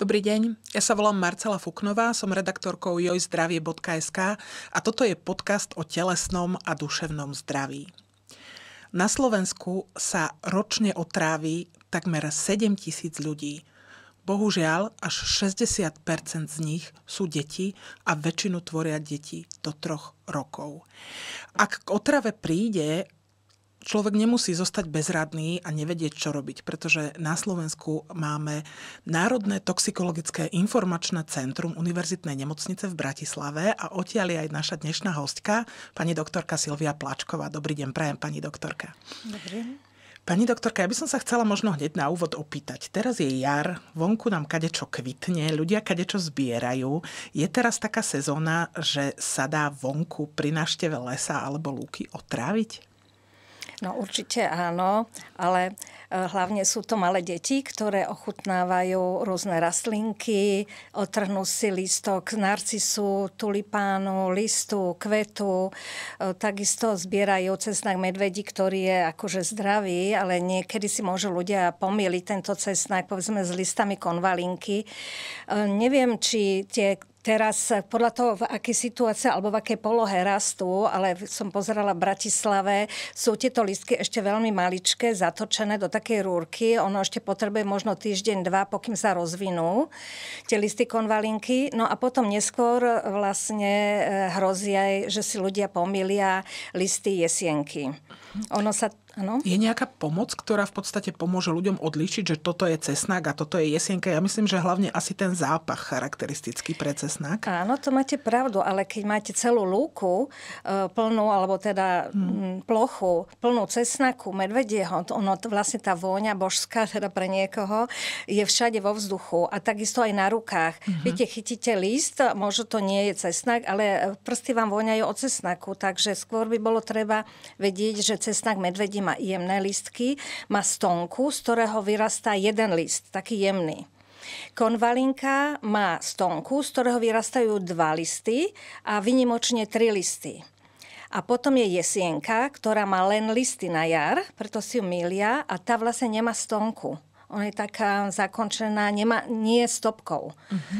Dobrý deň, ja sa volám Marcela Fuknová, som redaktorkou jojzdravie.sk a toto je podcast o telesnom a duševnom zdraví. Na Slovensku sa ročne otrávi takmer 7 tisíc ľudí. Bohužiaľ, až 60 z nich sú deti a väčšinu tvoria deti do troch rokov. Ak k otrave príde človek nemusí zostať bezradný a nevedieť, čo robiť, pretože na Slovensku máme Národné toxikologické informačné centrum Univerzitnej nemocnice v Bratislave a odtiaľ je aj naša dnešná hostka, pani doktorka Silvia Plačková. Dobrý deň, prajem pani doktorka. Dobrý deň. Pani doktorka, ja by som sa chcela možno hneď na úvod opýtať. Teraz je jar, vonku nám kadečo kvitne, ľudia kadečo zbierajú. Je teraz taká sezóna, že sa dá vonku pri návšteve lesa alebo lúky otráviť? No určite áno, ale e, hlavne sú to malé deti, ktoré ochutnávajú rôzne rastlinky, otrhnú si listok narcisu, tulipánu, listu, kvetu. E, takisto zbierajú cesnak medvedí, ktorý je akože zdravý, ale niekedy si môžu ľudia pomýliť tento cesnak, povedzme, s listami konvalinky. E, neviem, či tie Teraz eh, podľa toho, v aké situácie alebo v aké polohe rastú, ale som pozerala v Bratislave, sú tieto listky ešte veľmi maličké, zatočené do takej rúrky. Ono ešte potrebuje možno týždeň, dva, pokým sa rozvinú tie listy konvalinky. No a potom neskôr eh, vlastne eh, hrozí aj, že si ľudia pomilia listy jesienky. Ono sa, ano? Je nejaká pomoc, ktorá v podstate pomôže ľuďom odlíšiť, že toto je cesnak a toto je jesienka. Ja myslím, že hlavne asi ten zápach charakteristický pre cesnak. Áno, to máte pravdu, ale keď máte celú lúku e, plnú, alebo teda hmm. plochu plnú cesnaku, medvedieho, ono vlastne tá vôňa božská teda pre niekoho je všade vo vzduchu a takisto aj na rukách. Mm-hmm. Viete, chytíte list, možno to nie je cesnak, ale e, prsty vám voňajú od cesnaku, takže skôr by bolo treba vedieť, že cesnak medvedí má jemné listky, má stonku, z ktorého vyrastá jeden list, taký jemný. Konvalinka má stonku, z ktorého vyrastajú dva listy a vynimočne tri listy. A potom je jesienka, ktorá má len listy na jar, preto si ju milia a tá vlastne nemá stonku. Ona je taká zakončená, nemá, nie je stopkou. Uh-huh.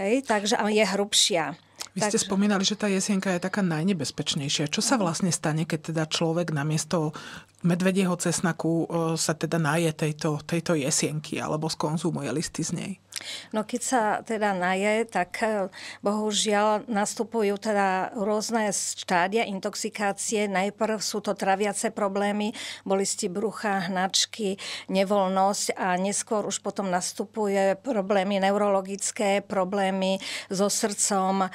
Hej, takže je hrubšia. Vy Takže... ste spomínali, že tá jesienka je taká najnebezpečnejšia. Čo sa vlastne stane, keď teda človek namiesto medvedieho cesnaku e, sa teda naje tejto, tejto jesienky alebo skonzumuje listy z nej? No keď sa teda naje, tak e, bohužiaľ nastupujú teda rôzne štádia intoxikácie. Najprv sú to traviace problémy, bolesti brucha, hnačky, nevoľnosť a neskôr už potom nastupuje problémy neurologické, problémy so srdcom. E,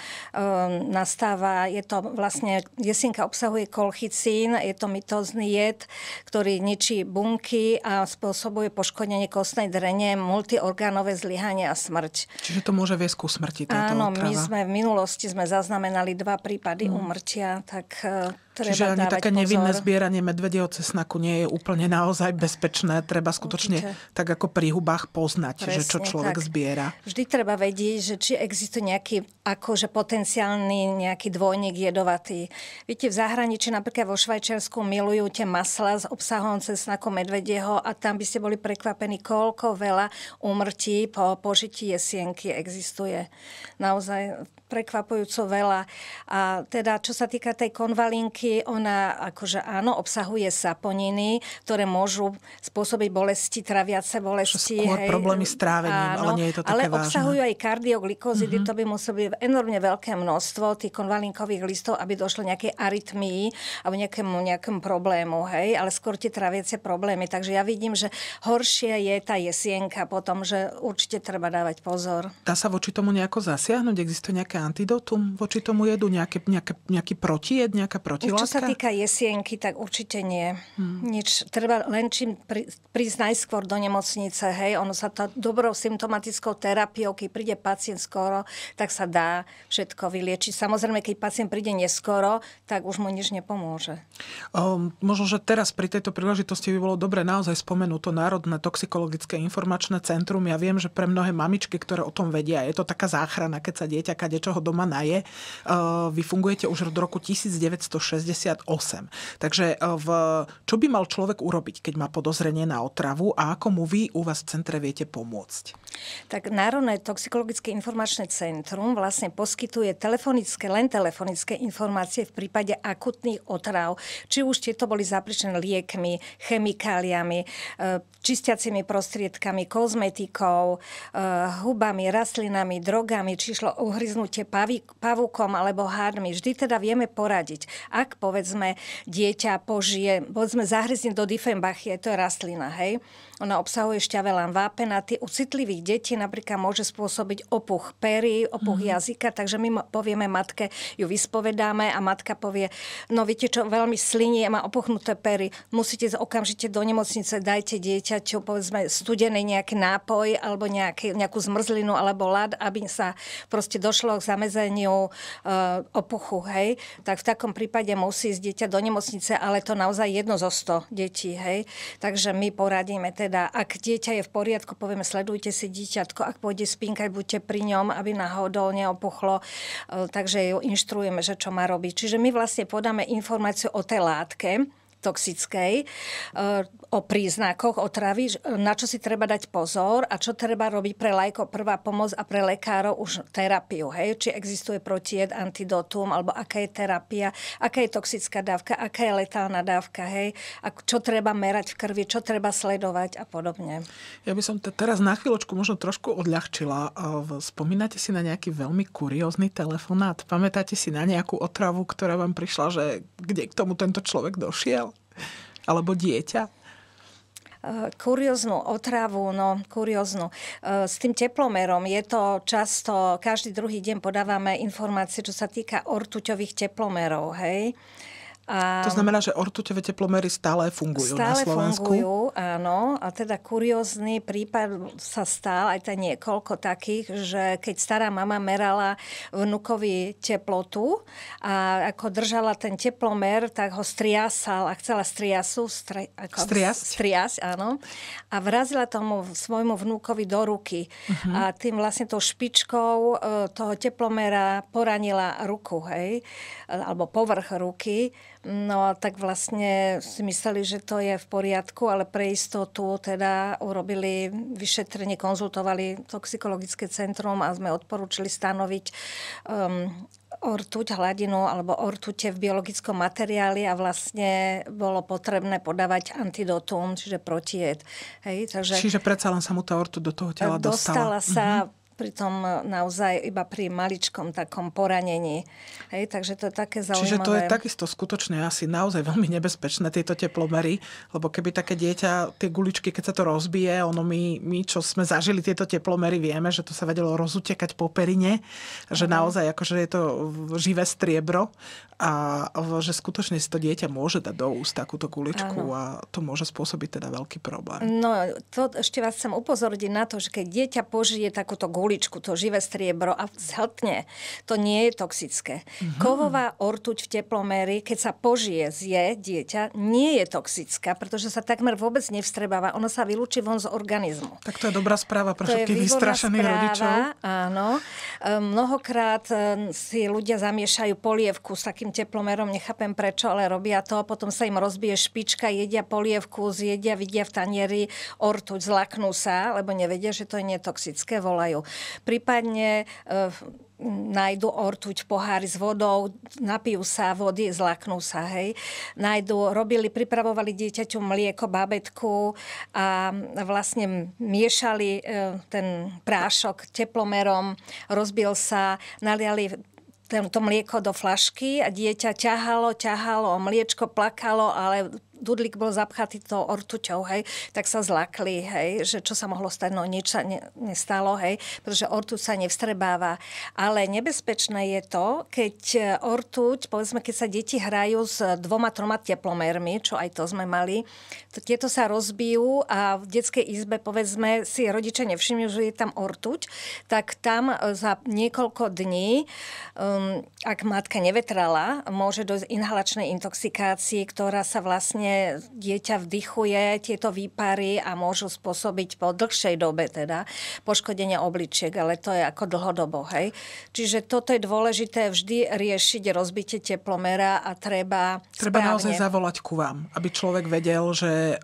nastáva, je to vlastne, jesinka obsahuje kolchicín, je to mitozný jed, ktorý ničí bunky a spôsobuje poškodenie kostnej drene, multiorgánové zlyhanie zlyhanie a smrť. Čiže to môže viesť ku smrti táto Áno, otrava. my sme v minulosti sme zaznamenali dva prípady mm. umrtia, tak e, Treba Čiže ani také pozor. nevinné zbieranie medvedieho cesnaku nie je úplne naozaj bezpečné. Treba skutočne Určite. tak ako pri hubách poznať, Presne, že čo človek tak. zbiera. Vždy treba vedieť, že či existuje nejaký akože potenciálny nejaký dvojník jedovatý. Viete, v zahraničí napríklad vo Švajčiarsku milujú tie masla s obsahom cesnaku medvedieho a tam by ste boli prekvapení, koľko veľa úmrtí po požití jesienky existuje. Naozaj prekvapujúco veľa. A teda, čo sa týka tej konvalinky, ona akože áno, obsahuje saponiny, ktoré môžu spôsobiť bolesti, traviace bolesti. Skôr hej, problémy s trávením, áno, ale nie je to také Ale obsahujú vážne. aj kardioglikozidy, mm-hmm. to by muselo byť enormne veľké množstvo tých konvalinkových listov, aby došlo nejaké arytmii alebo nejakému, nejakému problému, hej, ale skôr tie traviace problémy. Takže ja vidím, že horšie je tá jesienka potom, že určite treba dávať pozor. Dá sa voči tomu nejako zasiahnuť? Existuje nejaké antidotum voči tomu jedu? Nejaké, nejaké, nejaký protijed, nejaká protilátka? Čo sa týka jesienky, tak určite nie. Hmm. Nič, treba len čím pri, prísť najskôr do nemocnice, hej, ono sa to dobrou symptomatickou terapiou, keď príde pacient skoro, tak sa dá všetko vyliečiť. Samozrejme, keď pacient príde neskoro, tak už mu nič nepomôže. Um, možno, že teraz pri tejto príležitosti by bolo dobre naozaj spomenúť to Národné toxikologické informačné centrum. Ja viem, že pre mnohé mamičky, ktoré o tom vedia, je to taká záchrana, keď sa dieťa kadečo čoho doma naje, e, vy fungujete už od roku 1968. Takže e, v, čo by mal človek urobiť, keď má podozrenie na otravu a ako mu vy u vás v centre viete pomôcť? Tak Národné toxikologické informačné centrum vlastne poskytuje telefonické, len telefonické informácie v prípade akutných otrav, či už tieto boli zapričené liekmi, chemikáliami, e, čistiacimi prostriedkami, kozmetikou, hubami, rastlinami, drogami, či šlo uhryznutie postihnete pavúkom alebo hádmi, Vždy teda vieme poradiť. Ak povedzme dieťa požije, povedzme zahryzne do Diffenbachie, to je rastlina, hej, ona obsahuje šťavelán vápen a tie u citlivých detí napríklad môže spôsobiť opuch pery, opuch mm-hmm. jazyka, takže my povieme matke, ju vyspovedáme a matka povie, no viete čo, veľmi slinie, má opuchnuté pery, musíte okamžite do nemocnice, dajte dieťaťu povedzme studený nejaký nápoj alebo nejaký, nejakú zmrzlinu alebo lad, aby sa proste došlo k zamezeniu e, opuchu, hej. Tak v takom prípade musí ísť dieťa do nemocnice, ale to naozaj jedno zo sto detí, hej. Takže my poradíme teda teda, ak dieťa je v poriadku, povieme, sledujte si dieťatko, ak pôjde spínkať buďte pri ňom, aby náhodou neopuchlo. E, takže ju inštruujeme, že čo má robiť. Čiže my vlastne podáme informáciu o tej látke, toxickej, e, o príznakoch otravy, e, na čo si treba dať pozor a čo treba robiť pre lajko prvá pomoc a pre lekárov už terapiu. Hej? Či existuje protied, antidotum, alebo aká je terapia, aká je toxická dávka, aká je letálna dávka, hej? A čo treba merať v krvi, čo treba sledovať a podobne. Ja by som t- teraz na chvíľočku možno trošku odľahčila. E, spomínate si na nejaký veľmi kuriózny telefonát? Pamätáte si na nejakú otravu, ktorá vám prišla, že kde k tomu tento človek došiel? Alebo dieťa? Eh, kurióznu otravu, no kurióznu. Eh, s tým teplomerom je to často, každý druhý deň podávame informácie, čo sa týka ortuťových teplomerov, hej. A... To znamená, že ortuťové teplomery stále fungujú stále na Slovensku? Stále fungujú, áno. A teda kuriózny prípad sa stal, aj to niekoľko takých, že keď stará mama merala vnukovi teplotu a ako držala ten teplomer, tak ho striasal a chcela striasu. Stri, ako, Striasť? Striasť, áno. A vrazila tomu svojmu vnúkovi do ruky. Uh-huh. A tým vlastne tou špičkou e, toho teplomera poranila ruku, hej? Alebo povrch ruky No a tak vlastne si mysleli, že to je v poriadku, ale pre istotu teda urobili vyšetrenie, konzultovali toxikologické centrum a sme odporúčili stanoviť um, ortuť hladinu alebo ortute v biologickom materiáli a vlastne bolo potrebné podávať antidotum, čiže protiet. Hej, takže, čiže predsa len sa mu tá ortu do toho tela dostala. Dostala sa mm-hmm pritom e, naozaj iba pri maličkom takom poranení. Hej, takže to je také zaujímavé. Čiže to je takisto skutočne asi naozaj veľmi nebezpečné tieto teplomery, lebo keby také dieťa, tie guličky, keď sa to rozbije, ono my, my čo sme zažili tieto teplomery, vieme, že to sa vedelo rozutekať po perine, že mhm. naozaj akože je to živé striebro a že skutočne si to dieťa môže dať do úst takúto guličku ano. a to môže spôsobiť teda veľký problém. No, to ešte vás chcem upozorniť na to, že keď dieťa požije takúto guličku, uličku, to živé striebro a zhltne. To nie je toxické. Mm-hmm. Kovová ortuť v teploméri, keď sa požije, zje dieťa, nie je toxická, pretože sa takmer vôbec nevstrebáva. Ono sa vylúči von z organizmu. Tak to je dobrá správa pre všetkých vystrašených správa, rodičov. Áno. E, mnohokrát e, si ľudia zamiešajú polievku s takým teplomerom, nechápem prečo, ale robia to a potom sa im rozbije špička, jedia polievku, zjedia, vidia v tanieri ortuť, zlaknú sa, lebo nevedia, že to je netoxické, volajú. Prípadne e, nájdu ortuť pohári s vodou, napijú sa vody, zlaknú sa, hej. Nájdu, robili, pripravovali dieťaťu mlieko, babetku a vlastne miešali e, ten prášok teplomerom, rozbil sa, naliali to mlieko do flašky a dieťa ťahalo, ťahalo, mliečko plakalo, ale Dudlik bol zapchatý to ortuťou, hej, tak sa zlakli, hej, že čo sa mohlo stať, no nič sa ne, nestalo, hej, pretože ortuť sa nevstrebáva. Ale nebezpečné je to, keď e, ortuť, povedzme, keď sa deti hrajú s dvoma, troma teplomermi, čo aj to sme mali, to, tieto sa rozbijú a v detskej izbe, povedzme, si rodičia nevšimnú, že je tam ortuť, tak tam e, za niekoľko dní, um, ak matka nevetrala, môže dojsť inhalačnej intoxikácii, ktorá sa vlastne vlastne dieťa vdychuje tieto výpary a môžu spôsobiť po dlhšej dobe teda poškodenie obličiek, ale to je ako dlhodobo. Hej. Čiže toto je dôležité vždy riešiť rozbitie teplomera a treba Treba správne. naozaj zavolať ku vám, aby človek vedel, že,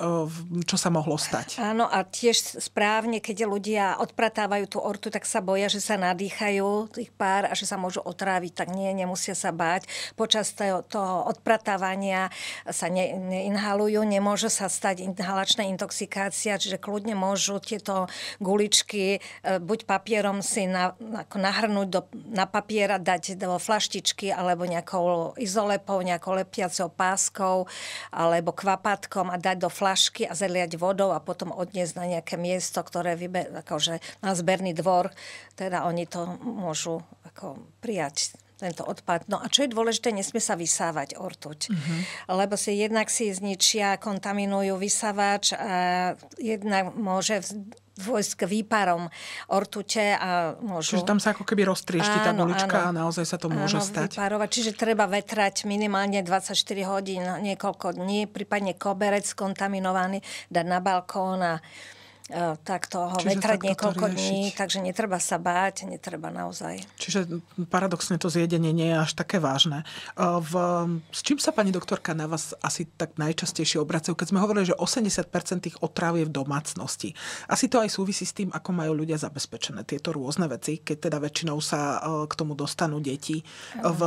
čo sa mohlo stať. Áno a tiež správne, keď ľudia odpratávajú tú ortu, tak sa boja, že sa nadýchajú tých pár a že sa môžu otráviť. Tak nie, nemusia sa báť. Počas toho, odpratávania sa ne, ne, inhalujú, nemôže sa stať inhalačná intoxikácia, čiže kľudne môžu tieto guličky e, buď papierom si na, ako nahrnúť do, na papier dať do flaštičky alebo nejakou izolepou, nejakou lepiacou páskou alebo kvapatkom, a dať do flašky a zeliať vodou a potom odniesť na nejaké miesto, ktoré vybe, akože na zberný dvor, teda oni to môžu ako prijať tento odpad. No a čo je dôležité, nesmie sa vysávať ortuť, uh-huh. lebo si jednak si zničia, kontaminujú vysávač a jednak môže dôjsť k výparom ortute a môžu... Čiže tam sa ako keby roztriešti tá gulička a naozaj sa to môže áno, stať. Vypárovať. Čiže treba vetrať minimálne 24 hodín, niekoľko dní, prípadne koberec kontaminovaný dať na balkón a E, tak toho vetrať niekoľko dní, takže netreba sa báť, netreba naozaj. Čiže paradoxne to zjedenie nie je až také vážne. E, v, s čím sa pani doktorka na vás asi tak najčastejšie obracajú? Keď sme hovorili, že 80% tých otráv je v domácnosti. Asi to aj súvisí s tým, ako majú ľudia zabezpečené tieto rôzne veci, keď teda väčšinou sa e, k tomu dostanú deti. V,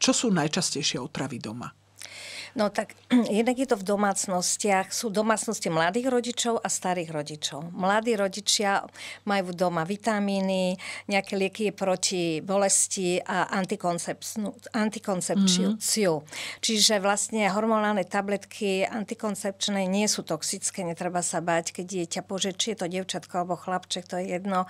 čo sú najčastejšie otravy doma? No tak jednak je to v domácnostiach. Sú domácnosti mladých rodičov a starých rodičov. Mladí rodičia majú doma vitamíny, nejaké lieky proti bolesti a antikoncepciu. Mm-hmm. Čiže vlastne hormonálne tabletky antikoncepčné nie sú toxické, netreba sa báť, keď dieťa či je to devčatko alebo chlapček, to je jedno,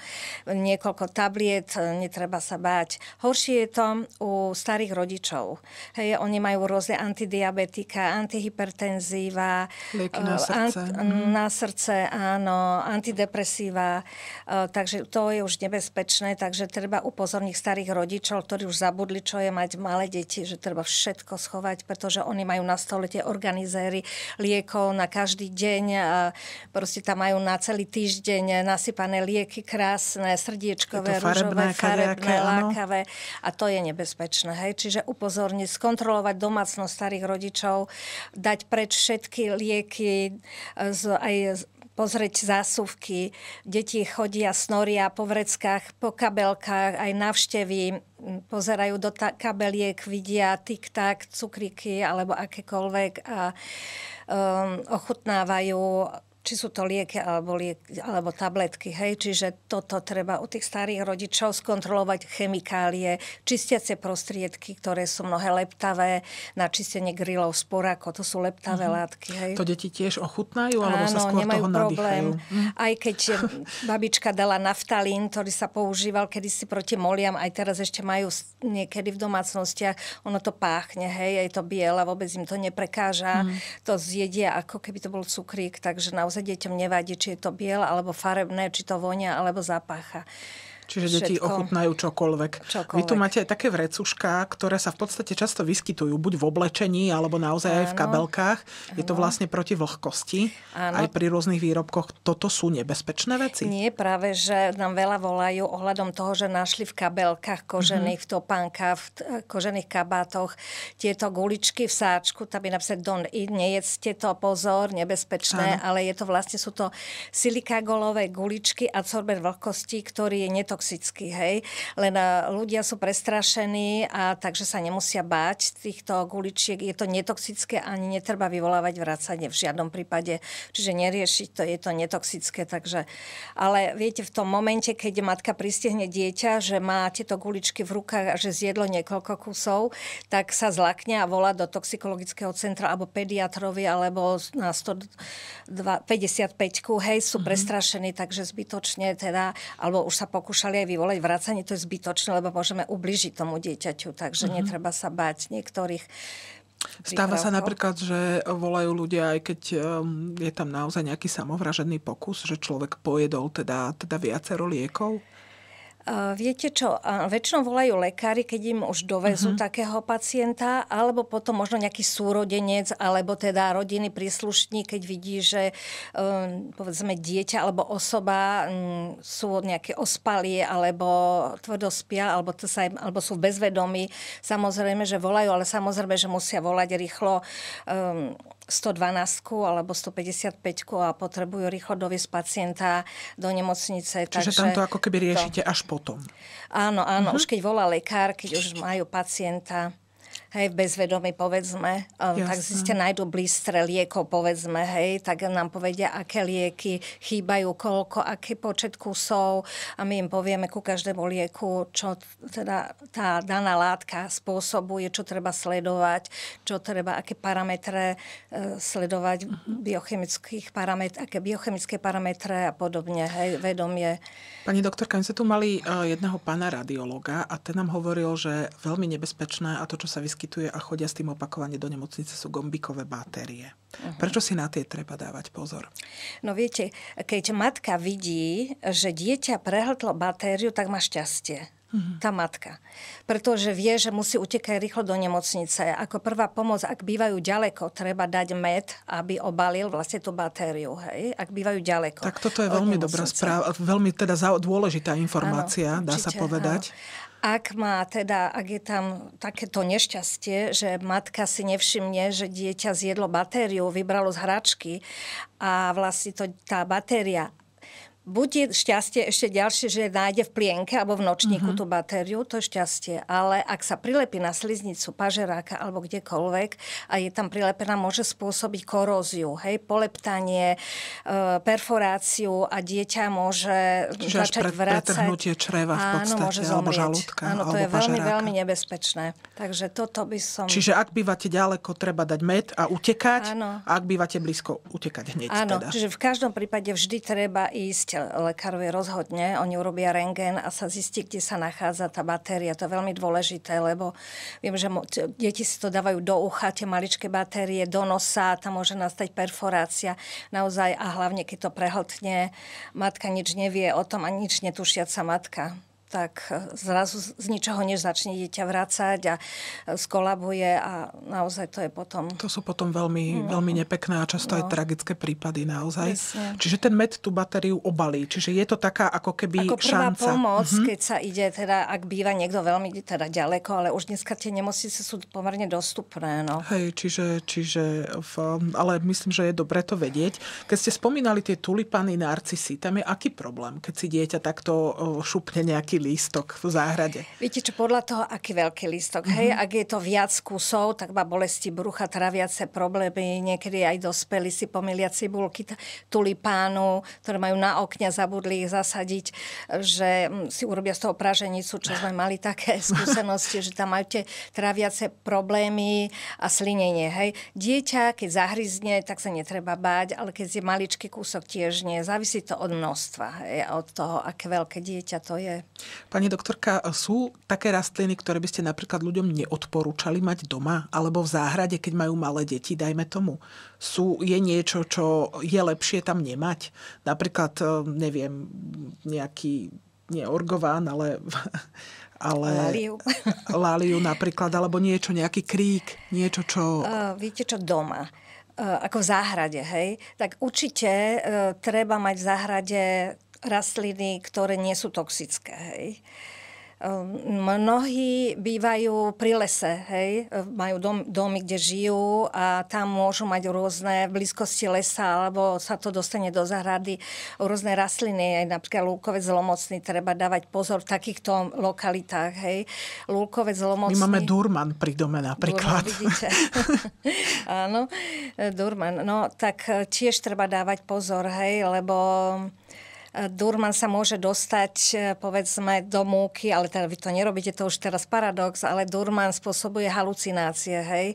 niekoľko tabliet, netreba sa báť. Horšie je to u starých rodičov. Hej, oni majú rôzne antidiabety, diabetika, antihypertenzíva, lieky eh, na srdce. Ant, mhm. na srdce, áno, antidepresíva. Eh, takže to je už nebezpečné, takže treba upozorniť starých rodičov, ktorí už zabudli, čo je mať malé deti, že treba všetko schovať, pretože oni majú na stole tie organizéry liekov na každý deň. A proste tam majú na celý týždeň nasypané lieky krásne, srdiečkové, rúžové, farebné, lákavé. A to je nebezpečné. Hej? Čiže upozorniť, skontrolovať domácnosť starých rodičov, rodičov, dať preč všetky lieky, e, z, aj pozrieť zásuvky. Deti chodia, snoria po vreckách, po kabelkách, aj navštevy, pozerajú do ta- kabeliek, vidia tik-tak, cukriky alebo akékoľvek a um, ochutnávajú či sú to lieky alebo, lieky alebo tabletky. Hej? Čiže toto treba u tých starých rodičov skontrolovať chemikálie, čistiace prostriedky, ktoré sú mnohé leptavé, na čistenie grillov sporako, to sú leptavé mm-hmm. látky. Hej? To deti tiež ochutnajú alebo Áno, sa skôr nemajú toho problém. Nadýchajú. Mhm. Aj keď babička dala naftalín, ktorý sa používal kedysi proti moliam, aj teraz ešte majú niekedy v domácnostiach, ono to páchne, hej, je to biela vôbec im to neprekáža, mm. to zjedia ako keby to bol cukrík, takže naozaj naozaj deťom nevadí, či je to biel alebo farebné, či to vonia alebo zapácha. Čiže všetko. deti ochutnajú čokoľvek. čokoľvek. Vy tu máte aj také vrecuška, ktoré sa v podstate často vyskytujú, buď v oblečení, alebo naozaj ano. aj v kabelkách. Je to vlastne proti vlhkosti. Ano. Aj pri rôznych výrobkoch. Toto sú nebezpečné veci? Nie, práve, že nám veľa volajú ohľadom toho, že našli v kabelkách kožených, mm-hmm. v topánkach, v kožených kabátoch tieto guličky v sáčku, tam by napísané don eat, nejedzte to, pozor, nebezpečné, ano. ale je to vlastne, sú to silikagolové guličky a sorber vlhkosti, ktorý je neto toxický, hej. Len eh, ľudia sú prestrašení a takže sa nemusia báť týchto guličiek. Je to netoxické ani netreba vyvolávať vracanie v žiadnom prípade. Čiže neriešiť to, je to netoxické. Takže, ale viete, v tom momente, keď matka pristihne dieťa, že má tieto guličky v rukách a že zjedlo niekoľko kusov, tak sa zlakne a volá do toxikologického centra alebo pediatrovi alebo na 155 hej, sú mm-hmm. prestrašení, takže zbytočne teda, alebo už sa pokúša skúšali aj vyvolať vracanie, to je zbytočné, lebo môžeme ubližiť tomu dieťaťu, takže mm-hmm. netreba sa báť niektorých Stáva sa napríklad, že volajú ľudia, aj keď um, je tam naozaj nejaký samovražený pokus, že človek pojedol teda, teda viacero liekov? Eh, viete čo, väčšinou volajú lekári, keď im už dovezú uh-huh. takého pacienta, alebo potom možno nejaký súrodenec, alebo teda rodiny príslušník, keď vidí, že eh, povedzme dieťa alebo osoba sú hm, sú nejaké ospalie, alebo tvrdospia, alebo, to sa im, alebo sú bezvedomí. Samozrejme, že volajú, ale samozrejme, že musia volať rýchlo ehm, 112 alebo 155 a potrebujú rýchlo doviesť pacienta do nemocnice. Čiže takže tam to ako keby riešite to. až potom. Áno, áno, uh-huh. už mhm. keď volá lekár, keď už majú pacienta hej, v bezvedomí, povedzme, Jasne. Hm, tak si ste nájdú blístre liekov, povedzme, hej, tak nám povedia, aké lieky chýbajú, koľko, aký počet kusov a my im povieme ku každému lieku, čo teda tá daná látka spôsobuje, čo treba sledovať, čo treba, aké parametre e, sledovať, uh-huh. biochemických paramet, aké biochemické parametre a podobne, hej, vedomie. Pani doktorka, my sme tu mali e, jedného pána radiologa a ten nám hovoril, že veľmi nebezpečné a to, čo sa vyskytuje vyskytuje a chodia s tým opakovane do nemocnice, sú gombikové batérie. Uh-huh. Prečo si na tie treba dávať pozor? No viete, keď matka vidí, že dieťa prehltlo batériu, tak má šťastie mhm. tá matka. Pretože vie, že musí utekať rýchlo do nemocnice. Ako prvá pomoc, ak bývajú ďaleko, treba dať med, aby obalil vlastne tú batériu. Hej? Ak bývajú ďaleko. Tak toto je veľmi dobrá správa, veľmi teda dôležitá informácia, áno, dá určite, sa povedať. Ano. Ak má teda, ak je tam takéto nešťastie, že matka si nevšimne, že dieťa zjedlo batériu, vybralo z hračky a vlastne to, tá batéria buď je šťastie ešte ďalšie, že nájde v plienke alebo v nočníku uh-huh. tú batériu, to je šťastie. Ale ak sa prilepí na sliznicu pažeráka alebo kdekoľvek a je tam prilepená, môže spôsobiť koróziu, hej, poleptanie, e, perforáciu a dieťa môže Čiže začať pre, vrácať. čreva v podstate, áno, môže zomrieť. alebo žalúdka. Áno, to je pažeráka. veľmi, veľmi nebezpečné. Takže toto by som... Čiže ak bývate ďaleko, treba dať med a utekať. Áno. A ak bývate blízko, utekať hneď. Áno, teda. čiže v každom prípade vždy treba ísť povinnosť lekárov je rozhodne. Oni urobia rengén a sa zistí, kde sa nachádza tá batéria. To je veľmi dôležité, lebo viem, že deti si to dávajú do ucha, tie maličké batérie, do nosa, tam môže nastať perforácia. Naozaj a hlavne, keď to prehltne, matka nič nevie o tom a nič netušiaca matka tak e, zrazu z ničoho než začne dieťa vrácať a e, skolabuje a naozaj to je potom... To sú potom veľmi, no. veľmi nepekné a často no. aj tragické prípady naozaj. Presne. Čiže ten med tú batériu obalí. Čiže je to taká ako keby ako prvá šanca. pomoc, mm-hmm. keď sa ide, teda, ak býva niekto veľmi teda ďaleko, ale už dneska tie nemocnice sú pomerne dostupné. No. Hej, čiže, čiže v, ale myslím, že je dobre to vedieť. Keď ste spomínali tie tulipany, narcisy, tam je aký problém, keď si dieťa takto šupne nejaký lístok v záhrade. Viete čo, podľa toho, aký veľký lístok. Mm-hmm. Hej, mhm. ak je to viac kusov, tak má bolesti brucha, traviace problémy, niekedy aj dospeli si pomilia cibulky, tulipánu, ktoré majú na okňa, zabudli ich zasadiť, že mm, si urobia z toho praženicu, čo sme mali také skúsenosti, že tam majú tie traviace problémy a slinenie. Hej. Dieťa, keď zahryzne, tak sa netreba báť, ale keď je maličký kúsok, tiež nie. Závisí to od množstva, hej, od toho, aké veľké dieťa to je. Pani doktorka, sú také rastliny, ktoré by ste napríklad ľuďom neodporúčali mať doma alebo v záhrade, keď majú malé deti, dajme tomu? Sú, je niečo, čo je lepšie tam nemať? Napríklad, eh, neviem, nejaký, neorgován, ale ale láliu. láliu napríklad, alebo niečo, nejaký krík, niečo, čo... Uh, viete čo, doma. Uh, ako v záhrade, hej, tak určite uh, treba mať v záhrade rastliny, ktoré nie sú toxické. Hej. Ehm, mnohí bývajú pri lese, hej? Ehm, majú dom, domy, kde žijú a tam môžu mať rôzne blízkosti lesa, alebo sa to dostane do zahrady, rôzne rastliny, aj napríklad lúkovec lomocný, treba dávať pozor v takýchto lokalitách. Hej? Lúkovec zlomocný... My máme Durman pri dome napríklad. Durman, vidíte. Áno, Durman. No tak tiež treba dávať pozor, hej, lebo Durman sa môže dostať, e, povedzme, do múky, ale teda vy to nerobíte, to už teraz paradox, ale Durman spôsobuje halucinácie, hej.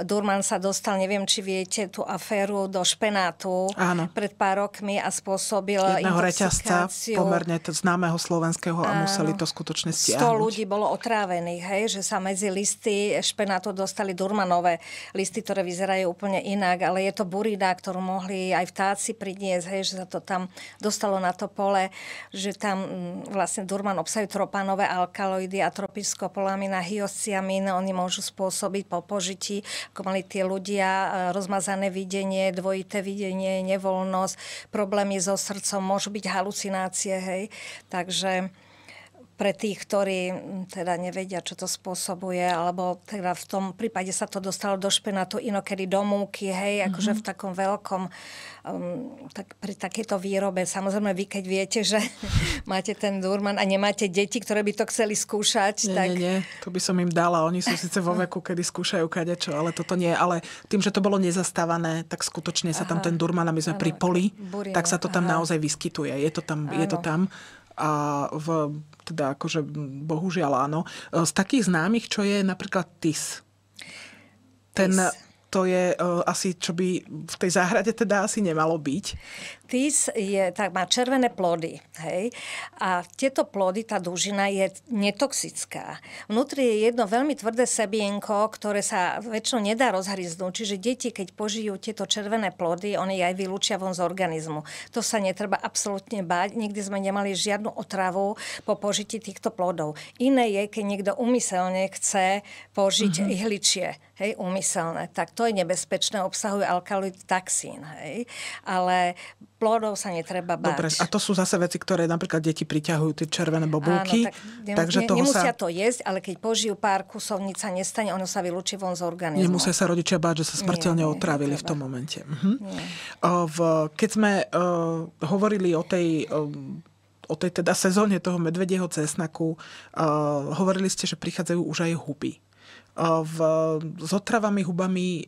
Durman sa dostal, neviem, či viete, tú aféru do špenátu Áno. pred pár rokmi a spôsobil Jedného reťazca, pomerne to známeho slovenského a Áno. museli to skutočne stiahnuť. 100 ľudí bolo otrávených, hej, že sa medzi listy špenátu dostali Durmanové listy, ktoré vyzerajú úplne inak, ale je to burida, ktorú mohli aj vtáci priniesť, hej, že sa to tam dostalo na Zlatopole, že tam mm, vlastne Durman obsahuje tropanové alkaloidy, atropiskopolamina, hyosciamín, oni môžu spôsobiť po požití, ako mali tie ľudia, e, rozmazané videnie, dvojité videnie, nevoľnosť, problémy so srdcom, môžu byť halucinácie, hej. Takže pre tých, ktorí mm, teda nevedia, čo to spôsobuje, alebo teda v tom prípade sa to dostalo do špenátu inokedy do múky, hej, mm-hmm. v takom veľkom, um, tak pri takejto výrobe, samozrejme vy keď viete, že máte ten Durman a nemáte deti, ktoré by to chceli skúšať, nie, tak... Nie, nie, to by som im dala, oni sú síce vo veku, kedy skúšajú kadečo, ale toto nie, ale tým, že to bolo nezastávané, tak skutočne sa tam Aha. ten Durman, a my sme ano, pri poli, burino, tak sa to tam Aha. naozaj vyskytuje, je to tam, je to tam a v teda akože bohužiaľ áno. E, z takých známych, čo je napríklad TIS. Ten, TIS. to je e, asi, čo by v tej záhrade teda asi nemalo byť. Tis je, tak má červené plody. Hej? A tieto plody, tá dužina je netoxická. Vnútri je jedno veľmi tvrdé sebienko, ktoré sa väčšinou nedá rozhryznúť. Čiže deti, keď požijú tieto červené plody, oni aj vylúčia von z organizmu. To sa netreba absolútne báť. Nikdy sme nemali žiadnu otravu po požití týchto plodov. Iné je, keď niekto umyselne chce požiť mm-hmm. ihličie hej, umyselné. tak to je nebezpečné, obsahuje alkaloid taxín, hej. Ale plodov sa netreba báť. Dobre, a to sú zase veci, ktoré napríklad deti priťahujú, tie červené bobulky. Áno, tak ne, takže ne, nemusia sa... to jesť, ale keď požijú pár kusov, nič sa nestane, ono sa vylúči von z organizmu. Nemusia sa rodičia báť, že sa smrteľne nie, nie, v tom momente. Mhm. Nie. v, keď sme uh, hovorili o tej... Uh, o tej teda sezóne toho medvedieho cesnaku uh, hovorili ste, že prichádzajú už aj huby v, s otravami hubami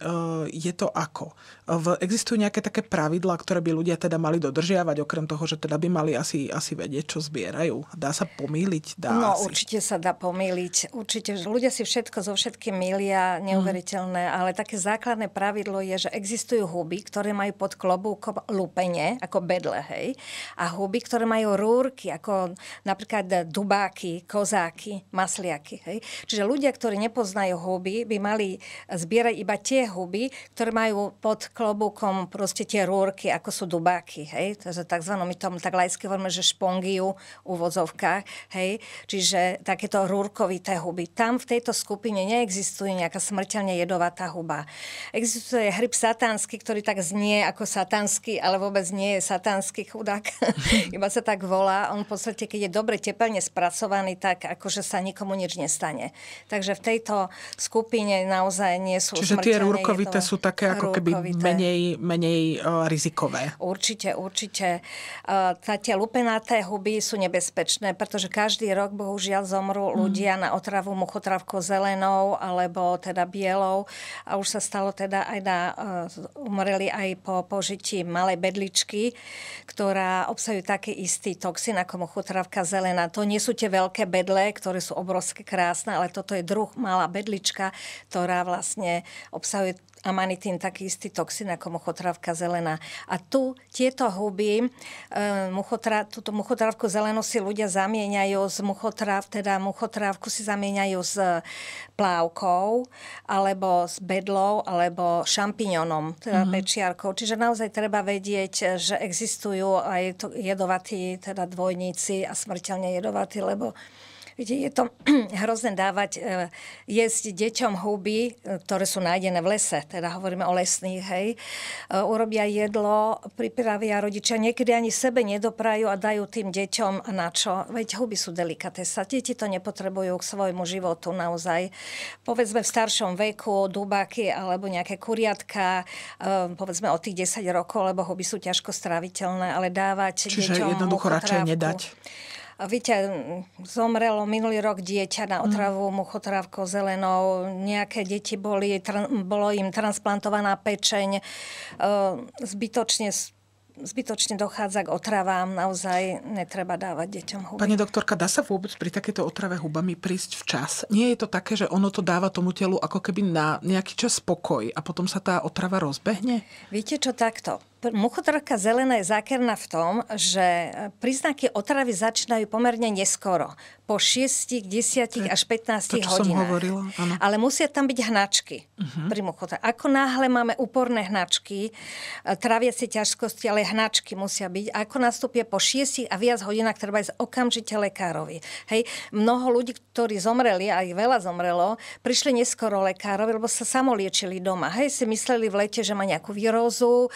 je to ako? V, existujú nejaké také pravidlá, ktoré by ľudia teda mali dodržiavať, okrem toho, že teda by mali asi, asi vedieť, čo zbierajú? Dá sa pomýliť? Dá no, asi. určite sa dá pomýliť. Určite, že ľudia si všetko zo všetkým milia, neuveriteľné, mm. ale také základné pravidlo je, že existujú huby, ktoré majú pod klobúkom lúpenie, ako bedle, hej, a huby, ktoré majú rúrky, ako napríklad dubáky, kozáky, masliaky, hej. Čiže ľudia, ktorí nepoznajú huby by mali zbierať iba tie huby, ktoré majú pod klobúkom proste tie rúrky, ako sú dubáky. Hej? Takže tzv. my tomu tak lajsky hovoríme, že špongiu u vozovkách. Hej? Čiže takéto rúrkovité huby. Tam v tejto skupine neexistuje nejaká smrteľne jedovatá huba. Existuje hryb satánsky, ktorý tak znie ako satánsky, ale vôbec nie je satánsky chudák. iba sa tak volá. On v podstate, keď je dobre tepelne spracovaný, tak akože sa nikomu nič nestane. Takže v tejto skupine naozaj nie sú Čiže tie rúrkovité sú také ako rúrkovité. keby menej, menej uh, rizikové. Určite, určite. Uh, tá, tie lupenaté huby sú nebezpečné, pretože každý rok bohužiaľ zomrú mm. ľudia na otravu muchotravkou zelenou alebo teda bielou a už sa stalo teda aj na, uh, umreli aj po požití malej bedličky, ktorá obsahuje taký istý toxín ako muchotravka zelená. To nie sú tie veľké bedle, ktoré sú obrovské krásne, ale toto je druh malá bedlička tehlička, ktorá vlastne obsahuje amanitín, taký istý toxín ako muchotrávka zelená. A tu tieto huby, e, muchotra, túto muchotrávku zelenú si ľudia zamieňajú z muchotráv, teda muchotrávku si zamieňajú s e, plávkou, alebo s bedlou, alebo šampiňonom, teda mm-hmm. pečiarkou. Čiže naozaj treba vedieť, že existujú aj jedovatí, teda dvojníci a smrteľne jedovatí, lebo Viete, je to hrozné dávať e, jesť deťom huby, e, ktoré sú nájdené v lese, teda hovoríme o lesných, hej. E, urobia jedlo, pripravia rodičia, niekedy ani sebe nedoprajú a dajú tým deťom na čo. Veď huby sú delikatesa, deti to nepotrebujú k svojmu životu naozaj. Povedzme v staršom veku dubáky alebo nejaké kuriatka, povedzme od tých 10 rokov, lebo huby sú ťažko stráviteľné, ale dávať Čiže deťom jednoducho radšej nedať. Víte, zomrelo minulý rok dieťa na mm. otravu mm. muchotrávkou zelenou, nejaké deti boli, tr- bolo im transplantovaná pečeň, e, zbytočne zbytočne dochádza k otravám, naozaj netreba dávať deťom huby. Pani doktorka, dá sa vôbec pri takéto otrave hubami prísť včas? Nie je to také, že ono to dáva tomu telu ako keby na nejaký čas spokoj a potom sa tá otrava rozbehne? Viete čo, takto. Muchotrka zelená je zákerná v tom, že e, príznaky otravy začínajú pomerne neskoro. Po 6, 10 až 15 to, čo hodinách. Som hovorila, áno. Ale musia tam byť hnačky uh-huh. pri muchotrke. Ako náhle máme úporné hnačky, si e, ťažkosti, ale hnačky musia byť. A ako nastúpia po 6 a viac hodinách, treba ísť okamžite lekárovi. Hej, mnoho ľudí, ktorí zomreli, aj veľa zomrelo, prišli neskoro lekárovi, lebo sa samoliečili doma. Hej, si mysleli v lete, že má nejakú výrozu,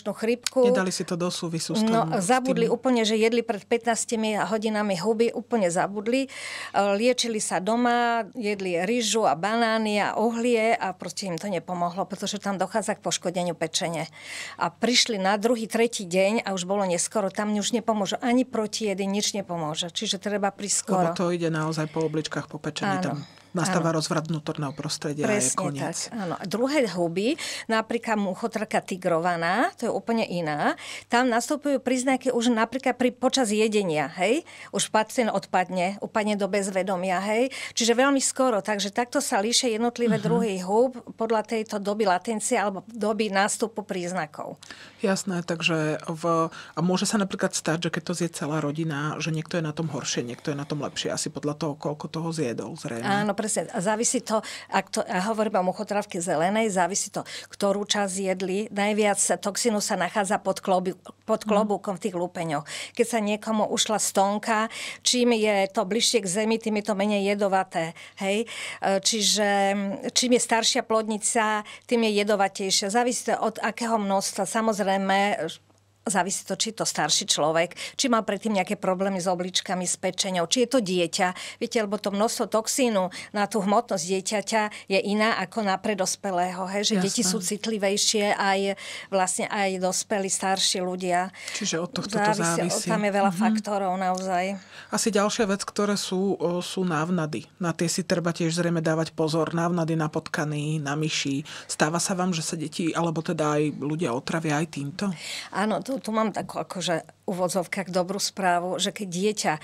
falošnú chrypku. Nedali si to do súvisu s No, zabudli tým... úplne, že jedli pred 15 hodinami huby, úplne zabudli. E, liečili sa doma, jedli rýžu a banány a uhlie a proste im to nepomohlo, pretože tam dochádza k poškodeniu pečene. A prišli na druhý, tretí deň a už bolo neskoro. Tam už nepomôže ani proti jedy, nič nepomôže. Čiže treba prísť skoro. Lebo to ide naozaj po obličkách, po pečení tam nastáva áno. rozvrat vnútorného prostredia Presne a je koniec. Tak, áno. A druhé huby, napríklad muchotrka tigrovaná, to je úplne iná, tam nastupujú príznaky už napríklad pri, počas jedenia, hej, už pacient odpadne, upadne do bezvedomia, hej, čiže veľmi skoro, takže takto sa líšia jednotlivé uh-huh. druhy hub podľa tejto doby latencie alebo doby nástupu príznakov. Jasné, takže v, a môže sa napríklad stať, že keď to zje celá rodina, že niekto je na tom horšie, niekto je na tom lepšie, asi podľa toho, koľko toho zjedol zrejme. Áno, presne. A závisí to, ak to, ja hovorím o muchotravke zelenej, závisí to, ktorú čas jedli. Najviac toxínu sa nachádza pod, klobu, pod mhm. klobúkom v tých lúpeňoch. Keď sa niekomu ušla stonka, čím je to bližšie k zemi, tým je to menej jedovaté. Hej? E, čiže mm, čím je staršia plodnica, tým je jedovatejšia. Závisí to od akého množstva. Samozrejme, závisí to, či je to starší človek, či má predtým nejaké problémy s obličkami, s pečenou, či je to dieťa. Viete, lebo to množstvo toxínu na tú hmotnosť dieťaťa je iná ako na predospelého. Hej? Že deti sú citlivejšie aj vlastne aj dospelí, starší ľudia. Čiže od tohto závisí. to závisí. Tam je veľa mm-hmm. faktorov naozaj. Asi ďalšia vec, ktoré sú, sú návnady. Na tie si treba tiež zrejme dávať pozor. Návnady na potkaní, na myši. Stáva sa vám, že sa deti, alebo teda aj ľudia otravia aj týmto? Áno, to tu mám takú akože úvodzovkách dobrú správu, že keď dieťa e,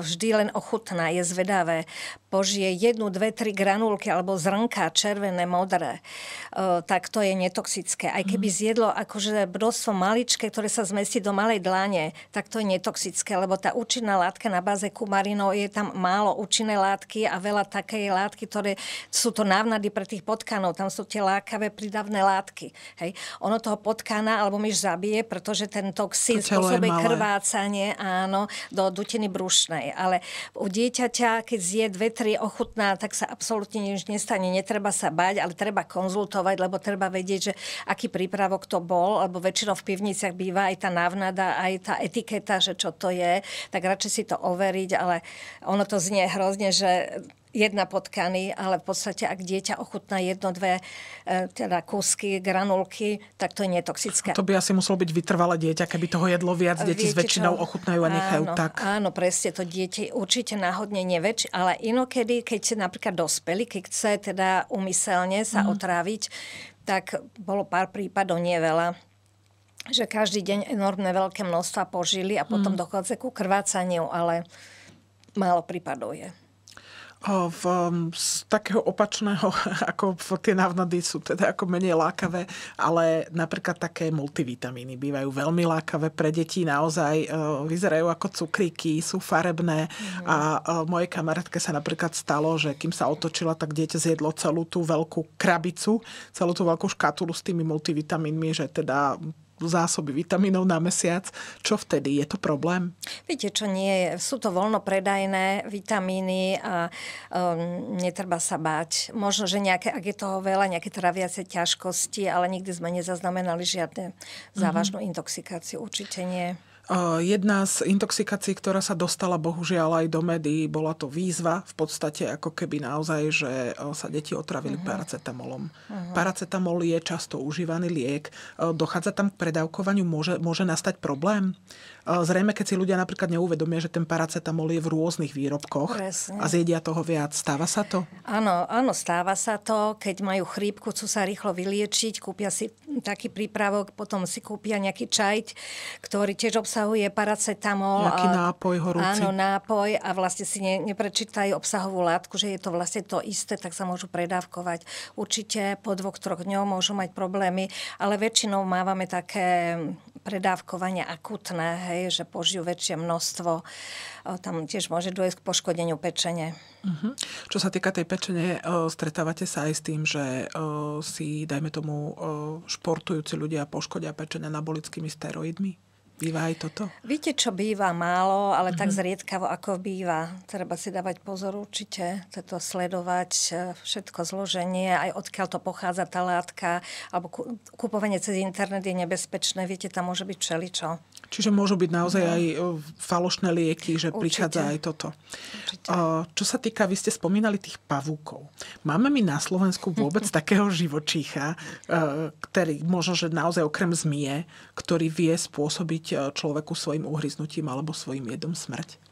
vždy len ochutná, je zvedavé, požije jednu, dve, tri granulky alebo zrnka červené, modré, e, tak to je netoxické. Aj keby mhm. zjedlo akože množstvo maličké, ktoré sa zmestí do malej dláne, tak to je netoxické, lebo tá účinná látka na báze kumarinov je tam málo účinné látky a veľa takej látky, ktoré sú to návnady pre tých potkanov. Tam sú tie lákavé pridavné látky. Hej. Ono toho potkana alebo myš zabije, pretože ten toxín spôsobí krv krvácanie, áno, do dutiny brušnej. Ale u dieťaťa, keď zje dve, tri ochutná, tak sa absolútne nič nestane. Netreba sa bať, ale treba konzultovať, lebo treba vedieť, že aký prípravok to bol, alebo väčšinou v pivniciach býva aj tá návnada, aj tá etiketa, že čo to je, tak radšej si to overiť, ale ono to znie hrozne, že jedna potkany, ale v podstate ak dieťa ochutná jedno, dve e, teda kúsky, granulky, tak to je toxické. To by asi muselo byť vytrvalé dieťa, keby toho jedlo viac, e, deti s väčšinou čo? ochutnajú a nechajú áno, tak. Áno, presne, to dieťa určite náhodne neväč, ale inokedy, keď napríklad dospeli, keď chce teda umyselne sa mm. otráviť, tak bolo pár prípadov, nie veľa, že každý deň enormné veľké množstva požili a potom mm. dochádza ku krvácaniu, ale málo prípadov je v, um, z takého opačného, ako tie návnady sú teda ako menej lákavé, ale napríklad také multivitamíny bývajú veľmi lákavé pre deti, naozaj vyzerajú ako cukríky, sú farebné mhm. a mojej kamarátke sa napríklad stalo, že kým sa otočila, tak dieťa zjedlo celú tú veľkú krabicu, celú tú veľkú škatulu s tými multivitamínmi, že teda zásoby vitamínov na mesiac. Čo vtedy? Je to problém? Viete, čo nie je. Sú to voľnopredajné vitamíny a um, netreba sa báť. Možno, že nejaké, ak je toho veľa, nejaké traviace ťažkosti, ale nikdy sme nezaznamenali žiadne závažnú mm-hmm. intoxikáciu. Určite nie. Jedna z intoxikácií, ktorá sa dostala bohužiaľ aj do médií, bola to výzva v podstate ako keby naozaj, že sa deti otravili uh-huh. paracetamolom. Uh-huh. Paracetamol je často užívaný liek. Dochádza tam k predávkovaniu, môže, môže nastať problém. Zrejme, keď si ľudia napríklad neuvedomia, že ten paracetamol je v rôznych výrobkoch Presne. a zjedia toho viac. Stáva sa to? Áno, áno, stáva sa to. Keď majú chrípku, chcú sa rýchlo vyliečiť, kúpia si taký prípravok, potom si kúpia nejaký čaj, ktorý tiež obsahuje obsahuje paracetamol. Taký nápoj horúci. Áno, nápoj a vlastne si ne, neprečítajú obsahovú látku, že je to vlastne to isté, tak sa môžu predávkovať. Určite po dvoch, troch dňoch môžu mať problémy, ale väčšinou mávame také predávkovanie akutné, hej, že požijú väčšie množstvo. Tam tiež môže dôjsť k poškodeniu pečene. Uh-huh. Čo sa týka tej pečene, stretávate sa aj s tým, že si, dajme tomu, športujúci ľudia poškodia pečene anabolickými steroidmi? Býva aj toto? Viete, čo býva málo, ale mm-hmm. tak mhm. zriedkavo, ako býva. Treba si dávať pozor určite, toto sledovať e, všetko zloženie, aj odkiaľ to pochádza tá látka, alebo kupovanie cez internet je nebezpečné, viete, tam môže byť čeličo. Čiže môžu byť naozaj no. aj falošné lieky, že Určite. prichádza aj toto. Určite. Čo sa týka, vy ste spomínali tých pavúkov. Máme my na Slovensku vôbec takého živočícha, ktorý možno, že naozaj okrem zmie, ktorý vie spôsobiť človeku svojim uhryznutím alebo svojim jedom smrť?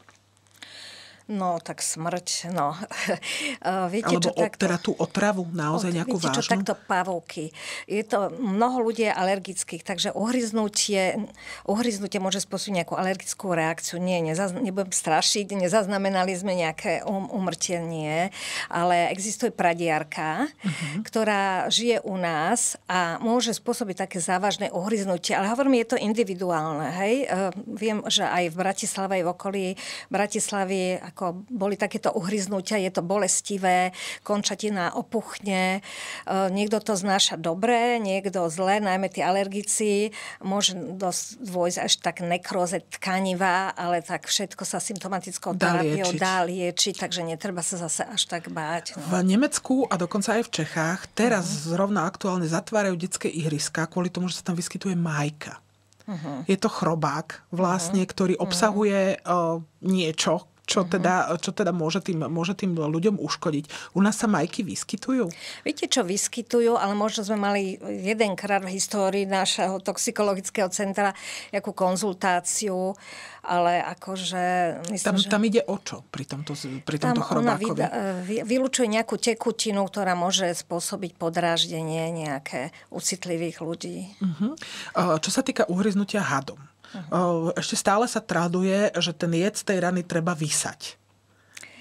No, tak smrť, no. Eh, viete, Alebo čo, o, takto, teda tú otravu, naozaj nejakú viete, vážnu? Viete, čo, takto pavouky. Je to mnoho ľudí je alergických, takže ohryznutie, ohryznutie môže spôsobiť nejakú alergickú reakciu. Nie, nezaz, nebudem strašiť, nezaznamenali sme nejaké um, umrtie, nie. Ale existuje pradiarka, uh-huh. ktorá žije u nás a môže spôsobiť také závažné ohryznutie. Ale hovorím, je to individuálne, hej. Eh, viem, že aj v Bratislave, aj v okolí Bratislavy, ako boli takéto uhryznutia, je to bolestivé, končatina opuchne, e, niekto to znáša dobre, niekto zle, najmä tí alergici, môže dosť dôjsť až tak nekroze tkaniva, ale tak všetko sa symptomatickou terapiou dá liečiť, takže netreba sa zase až tak báť. No. V Nemecku a dokonca aj v Čechách teraz uh-huh. zrovna aktuálne zatvárajú detské ihriska kvôli tomu, že sa tam vyskytuje majka. Uh-huh. Je to chrobák vlastne, uh-huh. ktorý obsahuje uh, niečo, čo, mhm. teda, čo teda môže tým, môže tým ľuďom uškodiť. U nás sa majky vyskytujú? Viete, čo vyskytujú, ale možno sme mali jedenkrát v histórii nášho toxikologického centra nejakú konzultáciu, ale akože... Myslím, tam, že... tam ide o čo pri tomto, pri tomto tam chorobákovi? Ona e, vy, vylučuje nejakú tekutinu, ktorá môže spôsobiť podráždenie nejaké ucitlivých ľudí. Uh-huh. Čo sa týka uhryznutia hadom, Ehm, ešte stále sa traduje, že ten jed z tej rany treba vysať.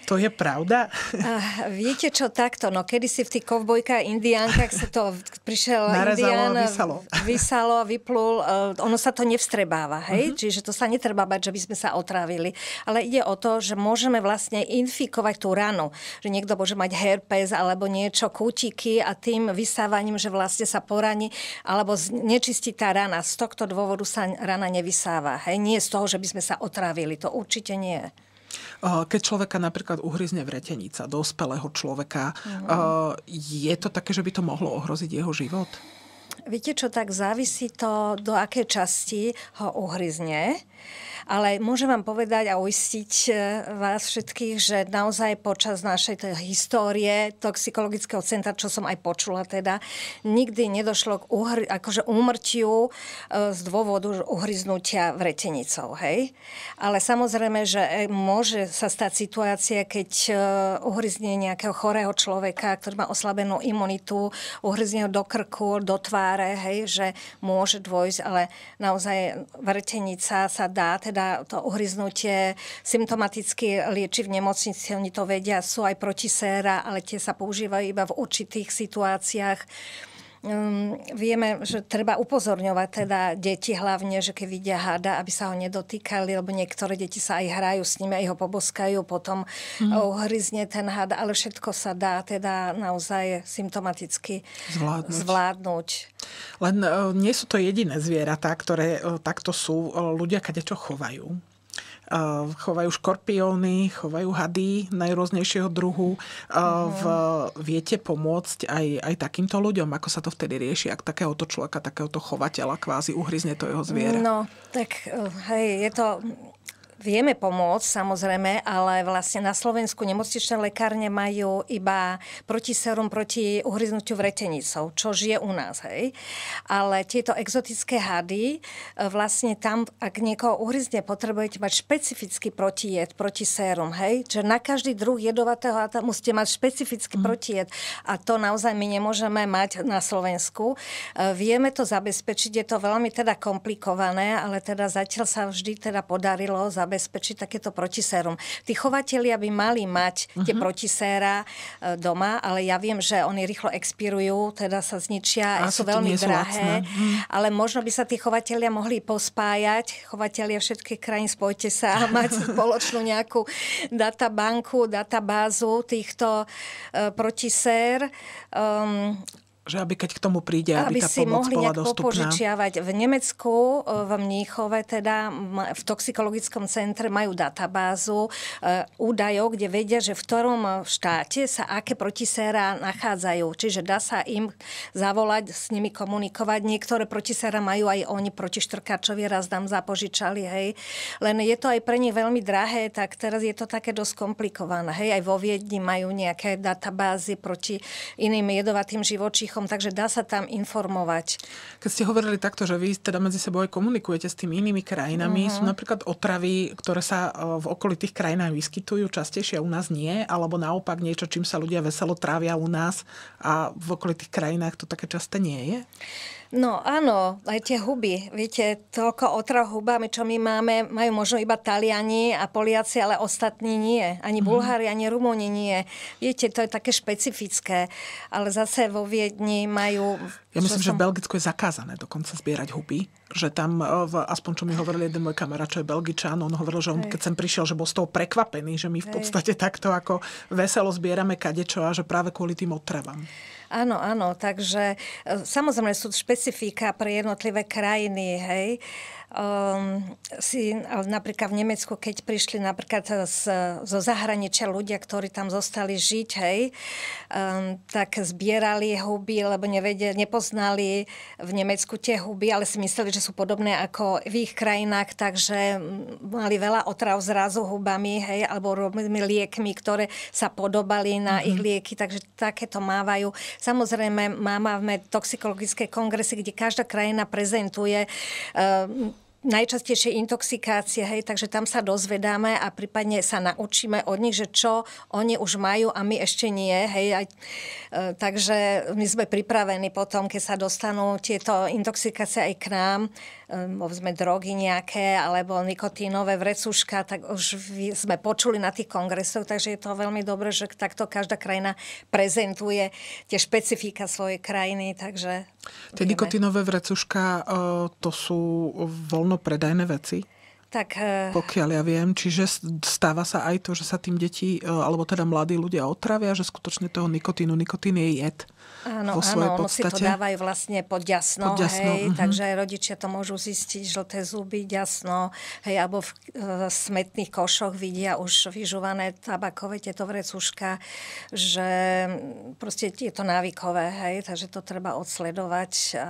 To je pravda? A, viete čo, takto, no kedysi v tých kovbojka indiánkach sa to prišiel Narezalo, indián, e, vysalo. vysalo, vyplul, uh, ono sa to nevstrebáva, hej? Uh-huh. Čiže to sa netreba bať, že by sme sa otrávili. Ale ide o to, že môžeme vlastne infikovať tú ranu, že niekto môže mať herpes alebo niečo, kútiky a tým vysávaním, že vlastne sa poraní alebo nečistí tá rana. Z tohto dôvodu sa rana nevysáva, hej? Nie z toho, že by sme sa otrávili, to určite nie. Eh, keď človeka napríklad uhryzne vretenica, dospelého človeka, mm. je to také, že by to mohlo ohroziť jeho život? Viete čo, tak závisí to, do akej časti ho uhryzne. Ale môžem vám povedať a uistiť e, vás všetkých, že naozaj počas našej histórie toxikologického centra, čo som aj počula teda, nikdy nedošlo k uhr, akože úmrtiu e, z dôvodu uhryznutia vretenicou. Hej? Ale samozrejme, že e, môže sa stať situácia, keď uhryznie nejakého chorého človeka, ktorý má oslabenú imunitu, uhryznie ho do krku, do tváre, hej, že môže dôjsť, ale naozaj vrtenica sa dá teda to uhryznutie symptomaticky lieči v nemocnici, oni to vedia, sú aj protiséra, ale tie sa používajú iba v určitých situáciách um, vieme, že treba upozorňovať teda deti hlavne, že keď vidia hada, aby sa ho nedotýkali, lebo niektoré deti sa aj hrajú s nimi, aj ho poboskajú, potom mm. ohryzne ten had, ale všetko sa dá teda naozaj symptomaticky zvládnuť. zvládnuť. Len e, nie sú to jediné zvieratá, ktoré e, takto sú. Ľudia čo chovajú. Ehm, chovajú škorpióny, chovajú hady najrôznejšieho druhu. Mm-hmm. V, mhm. viete pomôcť aj, aj takýmto ľuďom? Ako sa to vtedy rieši, ak takéhoto človeka, takéhoto chovateľa kvázi uhryzne to jeho zviera? No, tak eh, hej, je to Vieme pomôcť, samozrejme, ale vlastne na Slovensku nemocničné lekárne majú iba proti serum, proti uhryznutiu vretenicou, čo žije u nás, hej. Ale tieto exotické hady, e, vlastne tam, ak niekoho uhryzne, potrebujete mať špecifický protijed, proti sérum, hej. Čiže na každý druh jedovatého hada musíte mať špecifický mm. protijed. A to naozaj my nemôžeme mať na Slovensku. E, vieme to zabezpečiť, je to veľmi teda komplikované, ale teda zatiaľ sa vždy teda podarilo zabezpečiť zabezpečiť takéto protisérum. Tí chovatelia by mali mať uh-huh. protiséra e, doma, ale ja viem, že oni rýchlo expirujú, teda sa zničia, a sú veľmi sú drahé. Lacné. Mhm. Ale možno by sa tí chovatelia mohli pospájať. Chovatelia všetkých krajín, spojte sa a mať spoločnú nejakú databanku, databázu týchto e, protisér. Um, že aby keď k tomu príde, aby, aby tá si pomoc mohli bola dostupná. V Nemecku, v Mníchove teda, v toxikologickom centre majú databázu e, údajov, kde vedia, že v ktorom štáte sa aké protiséra nachádzajú. Čiže dá sa im zavolať, s nimi komunikovať. Niektoré protiséra majú aj oni protištrkačovi, raz nám zapožičali, hej. Len je to aj pre nich veľmi drahé, tak teraz je to také dosť komplikované. Hej, aj vo Viedni majú nejaké databázy proti iným jedovatým živočích jazykom, takže dá sa tam informovať. Keď ste hovorili takto, že vy teda medzi sebou aj komunikujete s tými inými krajinami, mm-hmm. sú napríklad otravy, ktoré sa e, v okolitých krajinách vyskytujú častejšie, u nás nie, alebo naopak niečo, čím sa ľudia veselo trávia u nás a v okolitých krajinách to také časté nie je? No áno, aj tie huby. Viete, toľko otrav hubami, čo my máme, majú možno iba Taliani a Poliaci, ale ostatní nie. Ani mhm. Bulhári, ani Rumúni nie. Viete, to je také špecifické. Ale zase vo Viedni majú... Ja myslím, som... že v Belgicku je zakázané dokonca zbierať huby že tam, e, aspoň čo mi hovoril jeden môj kamarát, čo je Belgičan, on hovoril, že on, keď sem prišiel, že bol z toho prekvapený, že my v podstate Hej. takto ako veselo zbierame kadečo a že práve kvôli tým otravám. Áno, áno, takže e, samozrejme sú špecifika pre jednotlivé krajiny, hej um, si eh, napríklad v Nemecku, keď prišli napríklad eh, z, zo zahraničia ľudia, ktorí tam zostali žiť, hej, um, tak zbierali huby, lebo nevedeli, nepoznali v Nemecku tie huby, ale si mysleli, že sú podobné ako v ich krajinách, takže mm, mali veľa otrav zrazu hubami, hej, alebo rôznymi liekmi, ktoré sa podobali na mm-hmm. ich mhm. lieky, takže takéto mávajú. Samozrejme, máme toxikologické kongresy, kde každá krajina prezentuje ehm, najčastejšie intoxikácie, hej, takže tam sa dozvedáme a prípadne sa naučíme od nich, že čo oni už majú a my ešte nie, hej, aj, e, takže my sme pripravení potom, keď sa dostanú tieto intoxikácie aj k nám, Ehm, povedzme drogy nejaké alebo nikotínové vrecuška, tak už sme počuli na tých kongresoch, takže je to veľmi dobré, že takto každá krajina prezentuje tie špecifika svojej krajiny. Takže tie vieme. nikotínové vrecuška, eh, to sú voľnopredajné veci? Tak, e, Pokiaľ ja viem, čiže stáva sa aj to, že sa tým deti, e, alebo teda mladí ľudia otravia, že skutočne toho nikotínu, nikotín je jed. Áno, vo áno, ono podstate. si to dávajú vlastne pod jasno, pod jasno hej, uh-huh. takže aj rodičia to môžu zistiť, žlté zuby, jasno, hej, alebo v e, smetných košoch vidia už vyžované tabakové tieto vrecuška, že proste je to návykové, hej, takže to treba odsledovať a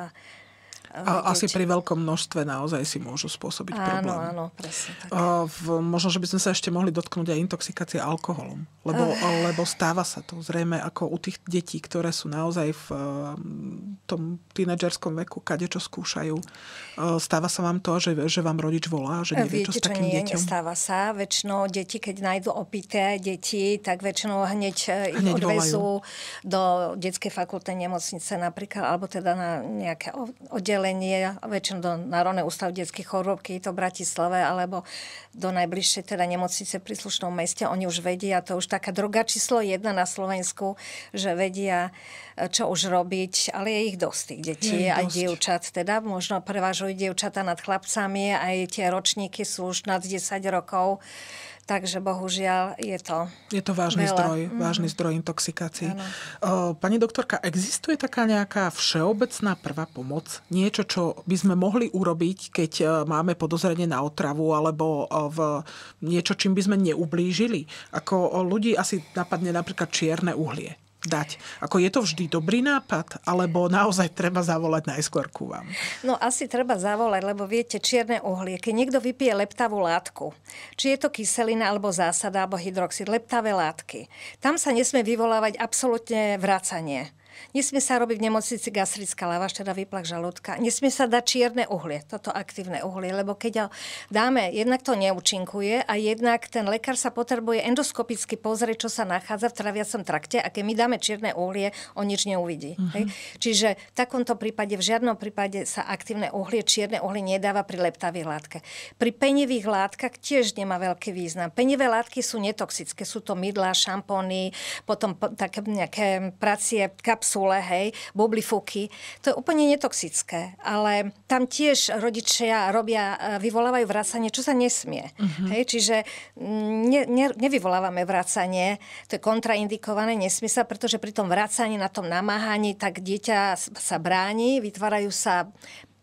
a, asi pri veľkom množstve naozaj si môžu spôsobiť áno, problém. Áno, presne tak. A v, možno, že by sme sa ešte mohli dotknúť aj intoxikácie alkoholom. Lebo, uh. lebo stáva sa to zrejme ako u tých detí, ktoré sú naozaj v eh, tom tínedžerskom veku, kade čo skúšajú. Eh, stáva sa vám to, že, že vám rodič volá, že nevie, Viete, čo s takým čo nie, deťom? Nestáva sa. Väčšinou deti, keď nájdú opité deti, tak väčšinou hneď, hneď ich odvezú volajú. do detskej fakulty nemocnice napríklad, alebo teda na nejaké oddelenie oddelenie, väčšinou do Národného ústavu detských chorôb, keď je to v Bratislave, alebo do najbližšej teda nemocnice v príslušnom meste. Oni už vedia, to už taká droga číslo jedna na Slovensku, že vedia, e, čo už robiť, ale je ich dosť tých detí, je aj dievčat. Teda možno prevažujú dievčata nad chlapcami, aj tie ročníky sú už nad 10 rokov Takže bohužiaľ je to Je to vážny veľa. zdroj, mm vážny zdroj intoxikácií. Ano. Pani doktorka, existuje taká nejaká všeobecná prvá pomoc? Niečo, čo by sme mohli urobiť, keď e, máme podozrenie na otravu alebo e, v niečo, čím by sme neublížili? Ako ľudí asi napadne napríklad čierne uhlie dať. Ako je to vždy dobrý nápad, alebo naozaj treba zavolať najskôr ku vám? No asi treba zavolať, lebo viete, čierne uhlie, keď niekto vypije leptavú látku, či je to kyselina, alebo zásada, alebo hydroxid, leptavé látky, tam sa nesmie vyvolávať absolútne vracanie. Nesmie sa robiť v nemocnici gastrická lava, teda vyplach žalúdka. Nesmie sa dať čierne uhlie, toto aktívne uhlie, lebo keď ho dáme, jednak to neúčinkuje a jednak ten lekár sa potrebuje endoskopicky pozrieť, čo sa nachádza v traviacom trakte a keď my dáme čierne uhlie, on nič neuvidí. Uh-huh. Hej? Čiže v takomto prípade, v žiadnom prípade sa aktívne uhlie, čierne uhlie nedáva pri leptavých látke. Pri penivých látkach tiež nemá veľký význam. Penivé látky sú netoxické, sú to mydlá, šampóny, potom také nejaké pracie, kaps kapsule, hej, fuky. To je úplne netoxické, ale tam tiež rodičia robia, e, vyvolávajú vracanie, čo sa nesmie. Uh-huh. Hej, čiže mm, ne, ne, nevyvolávame vracanie, to je kontraindikované, nesmie sa, pretože pri tom vracaní, na tom namáhaní, tak dieťa sa bráni, vytvárajú sa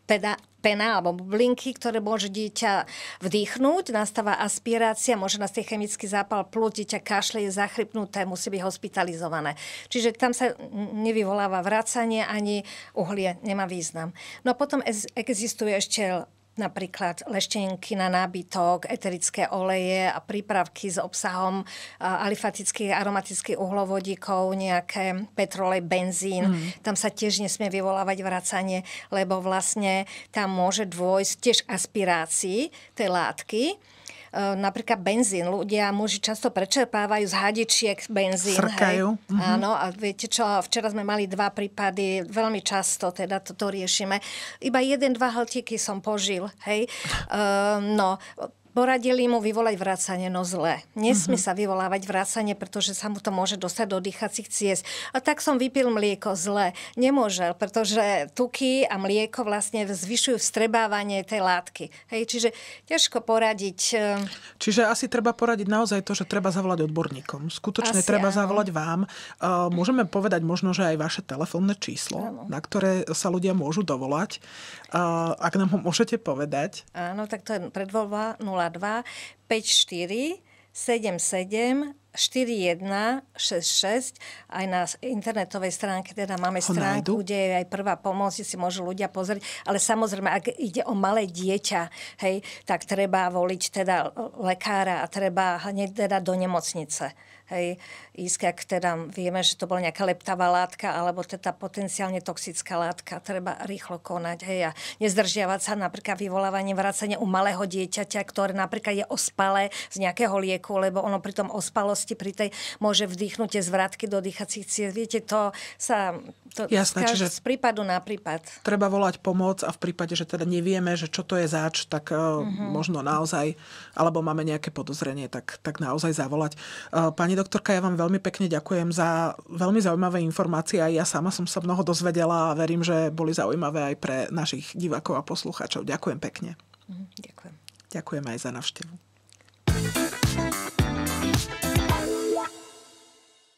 peda- pena alebo bublinky, ktoré môže dieťa vdýchnuť, nastáva aspirácia, môže nastať chemický zápal plúc, dieťa kašle, je zachrypnuté, musí byť hospitalizované. Čiže tam sa nevyvoláva vracanie ani uhlie, nemá význam. No a potom existuje ešte napríklad leštenky na nábytok, eterické oleje a prípravky s obsahom alifatických aromatických uhlovodíkov, nejaké petrolej, benzín. Mm. Tam sa tiež nesmie vyvolávať vracanie, lebo vlastne tam môže dôjsť tiež aspirácii tej látky E, napríklad benzín. Ľudia, muži často prečerpávajú z hadičiek benzín. Srkajú. Hej. Mm-hmm. Áno, a viete čo, včera sme mali dva prípady, veľmi často teda toto riešime. Iba jeden, dva hltiky som požil, hej. Uh, no, Poradili mu vyvolať vracanie, no zle. Nesmie uh-huh. Mhm. sa vyvolávať vracanie, pretože sa mu to môže dostať do dýchacích ciest. A tak som vypil mlieko zle. Nemôže, pretože tuky a mlieko vlastne zvyšujú vstrebávanie tej látky. Hej, čiže ťažko poradiť. E, čiže asi treba poradiť naozaj to, že treba zavolať odborníkom. Skutočne asi treba áno. zavolať vám. E, môžeme povedať možno, že aj vaše telefónne číslo, áno. na ktoré sa ľudia môžu dovolať. E, ak nám ho môžete povedať. Áno, tak to je predvoľba 0 02 54 77 4166 aj na internetovej stránke, teda máme Ho stránku, nájdu? kde je aj prvá pomoc, kde si môžu ľudia pozrieť, ale samozrejme, ak ide o malé dieťa, hej, tak treba voliť teda lekára a treba hneď teda do nemocnice. Hej ak teda vieme, že to bola nejaká leptavá látka alebo teda potenciálne toxická látka. Treba rýchlo konať hej, a nezdržiavať sa napríklad vyvolávanie vracania u malého dieťaťa, ktoré napríklad je ospalé z nejakého lieku, lebo ono pri tom ospalosti pri tej môže z zvratky do dýchacích ciest. Viete, to sa to Jasne, skáž, čiže z prípadu na prípad. Treba volať pomoc a v prípade, že teda nevieme, že čo to je zač, tak mm-hmm. možno naozaj, alebo máme nejaké podozrenie, tak, tak naozaj zavolať. E, pani doktorka, ja vám veľmi veľmi pekne ďakujem za veľmi zaujímavé informácie. Aj ja sama som sa mnoho dozvedela a verím, že boli zaujímavé aj pre našich divákov a poslucháčov. Ďakujem pekne. Mhm, ďakujem. Ďakujem aj za navštevu.